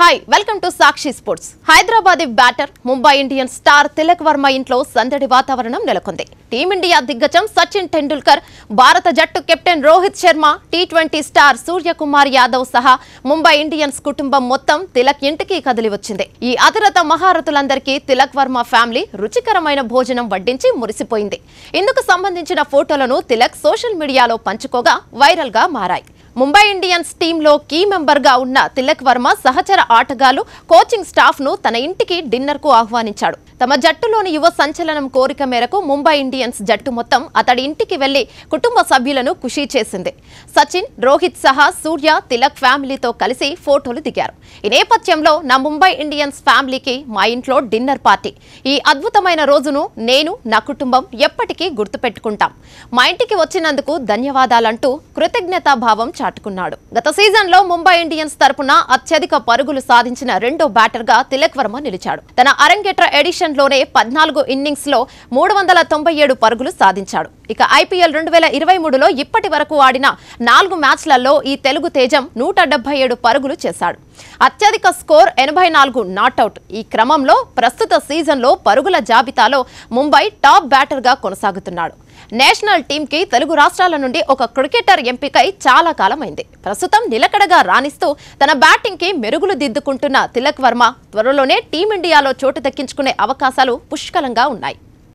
hi welcome to Sakshi sports Hyderabad batter Mumbai Indian star Tilak Varma ఇంట్లో సందడి వాతావరణం నెలకొంది టీమిండియా దిగ్గజం సచిన్ టెండూల్కర్ భారత జట్టు captain Rohit Sharma T twenty star Suryakumar Yadav సహా ముంబై ఇండియన్స్ కుటుంబం మొత్తం తిలక్ ఇంటికి కదిలి వచ్చింది ఈ అతిరత మహారథులందరికీ తిలక్ వర్మ ఫ్యామిలీ రుచికరమైన భోజనం వడ్డించి మురిసిపోయింది ఇందుకు సంబంధించిన ఫోటోలను తిలక్ సోషల్ మీడియాలో పంచుకోగా వైరల్గా మారాయి ముంబై ఇండియన్స్ టీంలో కీ మెంబర్గా ఉన్న తిలక్ వర్మ సహచర ఆటగాళ్లు కోచింగ్ స్టాఫ్ను తన ఇంటికి డిన్నర్కు ఆహ్వానించాడు తమ జట్టులోని యువ సంచలనం కోరిక మేరకు ముంబై ఇండియన్స్ జట్టు మొత్తం అతడి ఇంటికి వెళ్లి కుటుంబ సభ్యులను ఖుషీ చేసింది సచిన్ రోహిత్ సహా సూర్య తిలక్ ఫ్యామిలీతో కలిసి ఫోటోలు దిగారు ఈ నేపథ్యంలో నా ముంబై ఇండియన్స్ ఫ్యామిలీకి మా ఇంట్లో డిన్నర్ పార్టీ ఈ అద్భుతమైన రోజును నేను నా కుటుంబం ఎప్పటికీ గుర్తుపెట్టుకుంటాం మా ఇంటికి వచ్చినందుకు ధన్యవాదాలంటూ కృతజ్ఞతాభావం చాటు చాటుకున్నాడు గత సీజన్లో ముంబై ఇండియన్స్ తరపున అత్యధిక పరుగులు సాధించిన రెండో బ్యాటర్గా తిలక్ వర్మ నిలిచాడు తన అరంగేట్ర ఎడిషన్లోనే పద్నాలుగు ఇన్నింగ్స్లో మూడు వందల తొంభై ఏడు పరుగులు సాధించాడు ఇక ఐపీఎల్ రెండు వేల ఇరవై మూడులో ఇప్పటి వరకు ఆడిన నాలుగు మ్యాచ్లలో ఈ తెలుగు తేజం నూట డెబ్బై ఏడు పరుగులు చేశాడు అత్యధిక స్కోర్ ఎనభై నాలుగు నాట్అవుట్ ఈ క్రమంలో ప్రస్తుత సీజన్లో పరుగుల జాబితాలో ముంబై టాప్ బ్యాటర్గా కొనసాగుతున్నాడు నేషనల్ టీంకి తెలుగు రాష్ట్రాల నుండి ఒక క్రికెటర్ ఎంపికై చాలా కాలమైంది ప్రస్తుతం నిలకడగా రాణిస్తూ తన బ్యాటింగ్కి మెరుగులు దిద్దుకుంటున్న తిలక్ వర్మ త్వరలోనే టీమిండియాలో చోటు దక్కించుకునే అవకాశాలు పుష్కలంగా ఉన్నాయి